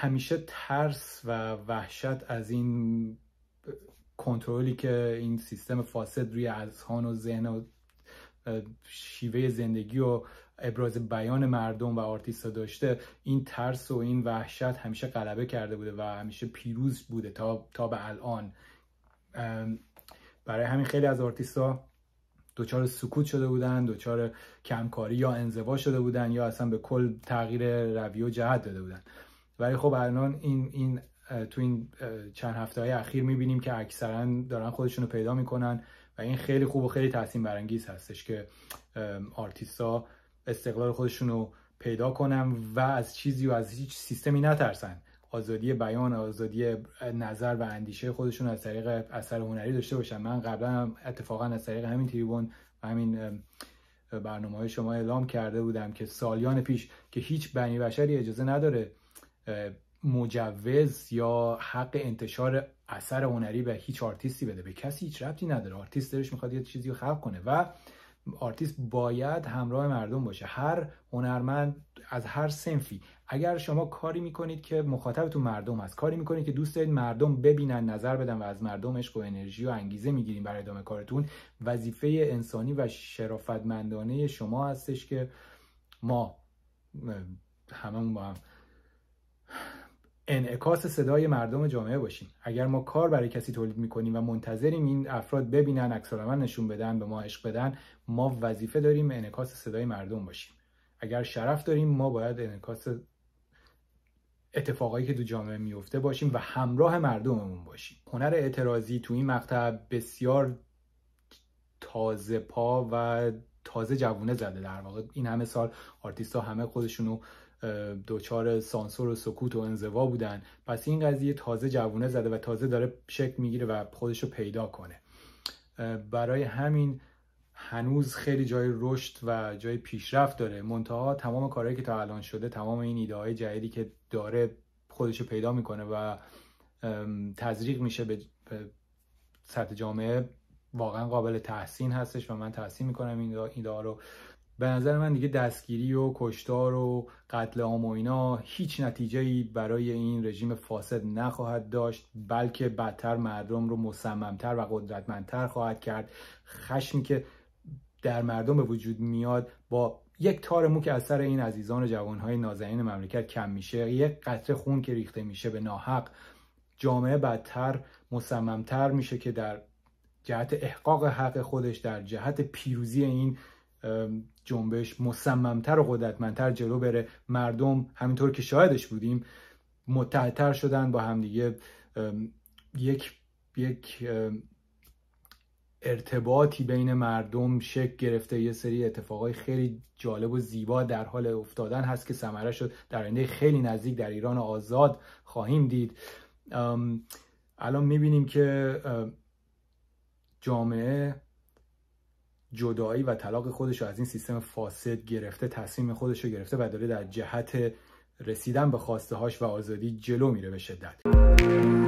همیشه ترس و وحشت از این کنترلی که این سیستم فاسد روی اذهان و ذهن و شیوه زندگی و ابراز بیان مردم و ها داشته این ترس و این وحشت همیشه غلبه کرده بوده و همیشه پیروز بوده تا, تا به الان برای همین خیلی از ها دوچار سکوت شده بودن دوچار کمکاری یا انزوا شده بودن یا اصلا به کل تغییر رویه و جهت داده بودن ولی خب الان این این تو این چند هفته های اخیر میبینیم که اکثرا دارن خودشون رو پیدا میکنن و این خیلی خوب و خیلی تحسین برانگیز هستش که آرتیستا استقلال خودشون رو پیدا کنن و از چیزی و از هیچ سیستمی نترسن آزادی بیان آزادی نظر و اندیشه خودشون از طریق اثر هنری داشته باشن من قبلا اتفاقا از طریق همین تریبون و همین برنامه های شما اعلام کرده بودم که سالیان پیش که هیچ بنی بشری اجازه نداره مجوز یا حق انتشار اثر هنری به هیچ آرتیستی بده به کسی هیچ ربطی نداره آرتیست درش میخواد یه چیزی رو خلق کنه و آرتیست باید همراه مردم باشه هر هنرمند از هر سنفی اگر شما کاری میکنید که مخاطبتون مردم هست کاری میکنید که دوست دارید مردم ببینن نظر بدن و از مردم عشق و انرژی و انگیزه میگیریم برای ادامه کارتون وظیفه انسانی و شرافتمندانه شما هستش که ما هممون با هم انعکاس صدای مردم جامعه باشیم اگر ما کار برای کسی تولید میکنیم و منتظریم این افراد ببینن من نشون بدن به ما عشق بدن ما وظیفه داریم انعکاس صدای مردم باشیم اگر شرف داریم ما باید انعکاس اتفاقایی که تو جامعه میفته باشیم و همراه مردممون باشیم هنر اعتراضی تو این مقطع بسیار تازه پا و تازه جوونه زده در واقع این همه سال آرتیست ها همه خودشونو دوچار سانسور و سکوت و انزوا بودن پس این قضیه تازه جوونه زده و تازه داره شکل میگیره و خودش رو پیدا کنه برای همین هنوز خیلی جای رشد و جای پیشرفت داره منتها تمام کارهایی که تا الان شده تمام این ایده های جدیدی که داره خودش رو پیدا میکنه و تزریق میشه به سطح جامعه واقعا قابل تحسین هستش و من تحسین میکنم این ایده رو به نظر من دیگه دستگیری و کشتار و قتل عام و اینا هیچ نتیجه برای این رژیم فاسد نخواهد داشت بلکه بدتر مردم رو مصممتر و قدرتمندتر خواهد کرد خشمی که در مردم به وجود میاد با یک تار مو که از سر این عزیزان و جوانهای نازنین مملکت کم میشه یک قطره خون که ریخته میشه به ناحق جامعه بدتر مصممتر میشه که در جهت احقاق حق خودش در جهت پیروزی این جنبش مصممتر و قدرتمندتر جلو بره مردم همینطور که شاهدش بودیم متحدتر شدن با همدیگه یک یک ارتباطی بین مردم شکل گرفته یه سری اتفاقای خیلی جالب و زیبا در حال افتادن هست که ثمره شد در آینده خیلی نزدیک در ایران آزاد خواهیم دید الان میبینیم که جامعه جدایی و طلاق خودش رو از این سیستم فاسد گرفته تصمیم خودش رو گرفته و داره در جهت رسیدن به خواسته هاش و آزادی جلو میره به شدت